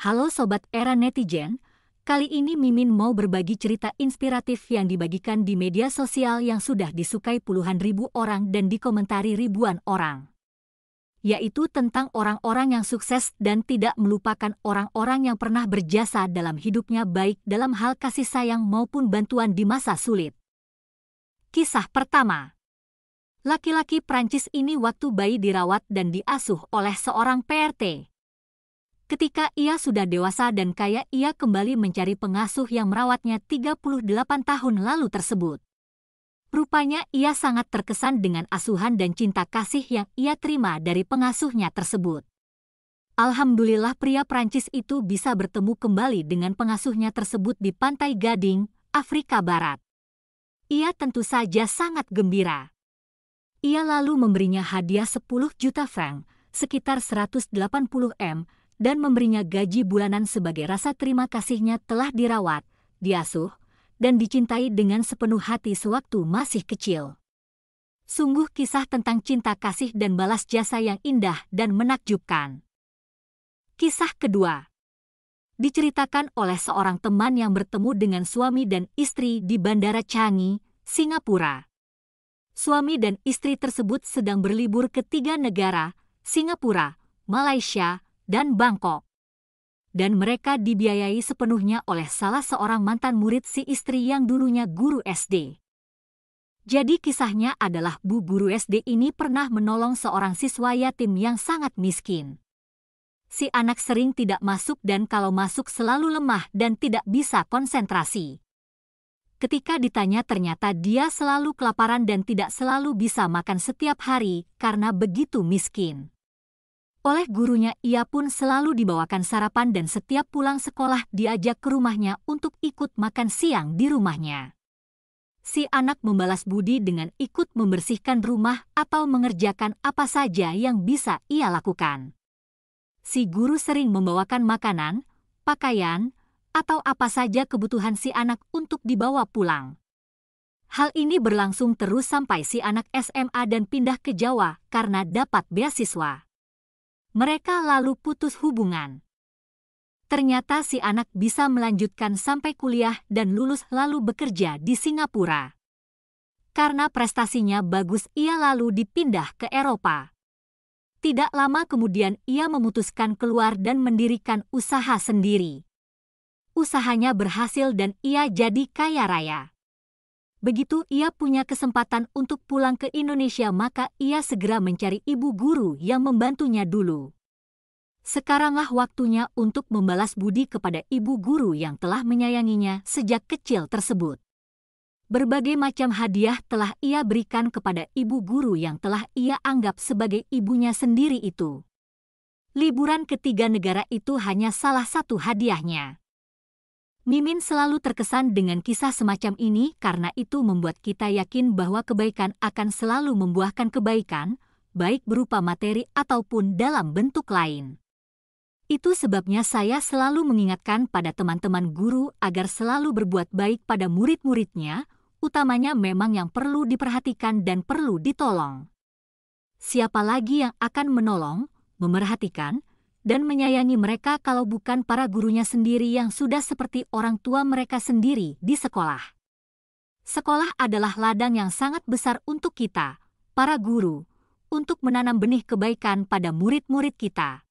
Halo Sobat Era Netizen, kali ini Mimin mau berbagi cerita inspiratif yang dibagikan di media sosial yang sudah disukai puluhan ribu orang dan dikomentari ribuan orang. Yaitu tentang orang-orang yang sukses dan tidak melupakan orang-orang yang pernah berjasa dalam hidupnya baik dalam hal kasih sayang maupun bantuan di masa sulit. Kisah pertama Laki-laki Prancis ini waktu bayi dirawat dan diasuh oleh seorang PRT Ketika ia sudah dewasa dan kaya, ia kembali mencari pengasuh yang merawatnya 38 tahun lalu tersebut. Rupanya ia sangat terkesan dengan asuhan dan cinta kasih yang ia terima dari pengasuhnya tersebut. Alhamdulillah pria Prancis itu bisa bertemu kembali dengan pengasuhnya tersebut di Pantai Gading, Afrika Barat. Ia tentu saja sangat gembira. Ia lalu memberinya hadiah 10 juta franc, sekitar 180 M, dan memberinya gaji bulanan sebagai rasa terima kasihnya telah dirawat, diasuh, dan dicintai dengan sepenuh hati sewaktu masih kecil. Sungguh kisah tentang cinta kasih dan balas jasa yang indah dan menakjubkan. Kisah kedua diceritakan oleh seorang teman yang bertemu dengan suami dan istri di Bandara Changi, Singapura. Suami dan istri tersebut sedang berlibur ke tiga negara, Singapura, Malaysia, dan Bangkok. Dan mereka dibiayai sepenuhnya oleh salah seorang mantan murid si istri yang dulunya guru SD. Jadi kisahnya adalah bu guru SD ini pernah menolong seorang siswa yatim yang sangat miskin. Si anak sering tidak masuk dan kalau masuk selalu lemah dan tidak bisa konsentrasi. Ketika ditanya ternyata dia selalu kelaparan dan tidak selalu bisa makan setiap hari karena begitu miskin. Oleh gurunya ia pun selalu dibawakan sarapan dan setiap pulang sekolah diajak ke rumahnya untuk ikut makan siang di rumahnya. Si anak membalas budi dengan ikut membersihkan rumah atau mengerjakan apa saja yang bisa ia lakukan. Si guru sering membawakan makanan, pakaian, atau apa saja kebutuhan si anak untuk dibawa pulang. Hal ini berlangsung terus sampai si anak SMA dan pindah ke Jawa karena dapat beasiswa. Mereka lalu putus hubungan. Ternyata si anak bisa melanjutkan sampai kuliah dan lulus lalu bekerja di Singapura. Karena prestasinya bagus ia lalu dipindah ke Eropa. Tidak lama kemudian ia memutuskan keluar dan mendirikan usaha sendiri usahanya berhasil dan ia jadi kaya raya begitu ia punya kesempatan untuk pulang ke Indonesia maka ia segera mencari ibu guru yang membantunya dulu. Sekaranglah waktunya untuk membalas budi kepada ibu guru yang telah menyayanginya sejak kecil tersebut. Berbagai macam hadiah telah ia berikan kepada ibu guru yang telah ia anggap sebagai ibunya sendiri itu. Liburan ketiga negara itu hanya salah satu hadiahnya. Mimin selalu terkesan dengan kisah semacam ini karena itu membuat kita yakin bahwa kebaikan akan selalu membuahkan kebaikan, baik berupa materi ataupun dalam bentuk lain. Itu sebabnya saya selalu mengingatkan pada teman-teman guru agar selalu berbuat baik pada murid-muridnya, utamanya memang yang perlu diperhatikan dan perlu ditolong. Siapa lagi yang akan menolong, memerhatikan, dan menyayangi mereka kalau bukan para gurunya sendiri yang sudah seperti orang tua mereka sendiri di sekolah. Sekolah adalah ladang yang sangat besar untuk kita, para guru, untuk menanam benih kebaikan pada murid-murid kita.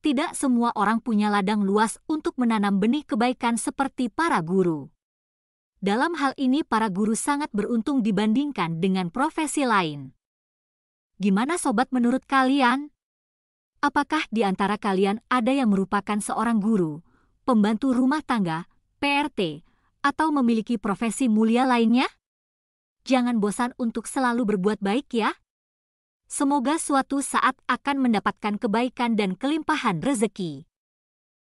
Tidak semua orang punya ladang luas untuk menanam benih kebaikan seperti para guru. Dalam hal ini, para guru sangat beruntung dibandingkan dengan profesi lain. Gimana, sobat, menurut kalian? Apakah di antara kalian ada yang merupakan seorang guru, pembantu rumah tangga, PRT, atau memiliki profesi mulia lainnya? Jangan bosan untuk selalu berbuat baik ya. Semoga suatu saat akan mendapatkan kebaikan dan kelimpahan rezeki.